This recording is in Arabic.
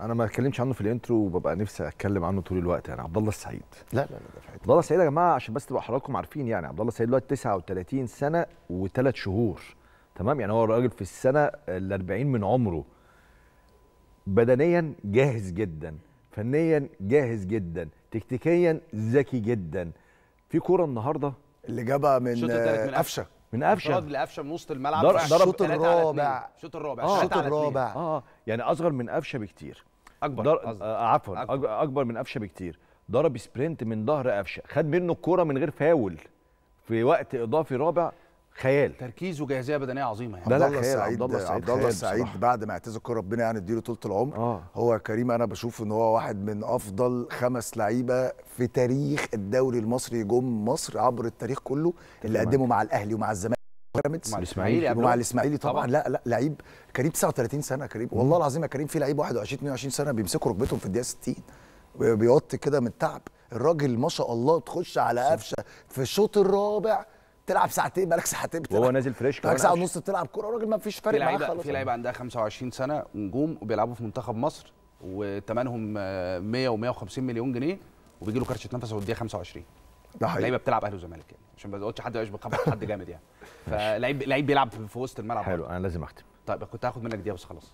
انا ما اتكلمتش عنه في الانترو وببقى نفسي اتكلم عنه طول الوقت يعني عبد الله السعيد لا لا لا عبد الله السعيد يا جماعه عشان بس تبقى حضراتكم عارفين يعني عبد الله السعيد دلوقتي 39 سنه وثلاث شهور تمام يعني هو راجل في السنه ال 40 من عمره بدنيا جاهز جدا فنيا جاهز جدا تكتيكيا ذكي جدا في كوره النهارده اللي جابها من قفشه من قفشه انفراد لقفشه من وسط الملعب ضرب الشوط الرابع الشوط الرابع الشوط آه. الرابع اه يعني اصغر من قفشه بكتير اكبر آه،, آه عفوا أكبر. اكبر من قفشه بكتير ضرب سبرنت من ظهر قفشه خد منه الكوره من غير فاول في وقت اضافي رابع خيال تركيز وجاهزيه بدنيه عظيمه يعني لا لا خيال عبد الله السعيد عبد الله السعيد بعد ما اعتزل الكوره ربنا يعني يديله طوله العمر آه. هو كريم انا بشوف ان هو واحد من افضل خمس لعيبه في تاريخ الدوري المصري جم مصر عبر التاريخ كله اللي قدمه مع الاهلي ومع الزمالك بيراميدز مع الاسماعيلي مع الاسماعيلي طبعا, لا لا لعيب كريم 39 سنه كريم والله العظيم يا كريم في لعيب 21 22 سنه بيمسكوا ركبتهم في الدقيقه 60 بيوط كده من التعب الراجل ما شاء الله تخش على قفشه في الشوط الرابع تلعب ساعتين بقالك ساعتين بتلعب هو نازل فريش بقالك ساعه ونص بتلعب كوره الراجل ما فيش فرق معاه خالص في لعيبه عندها 25 سنه نجوم وبيلعبوا في منتخب مصر وثمنهم 100 و150 مليون جنيه وبيجي له كرشه نفس في 25 ده حقيقي لعيبه بتلعب اهلي وزمالك يعني عشان ما تقولش حد يعيش بخبط حد جامد يعني فلعيب لعيب بيلعب في وسط الملعب حلو انا لازم اختم طيب كنت هاخد منك دقيقه بس خلاص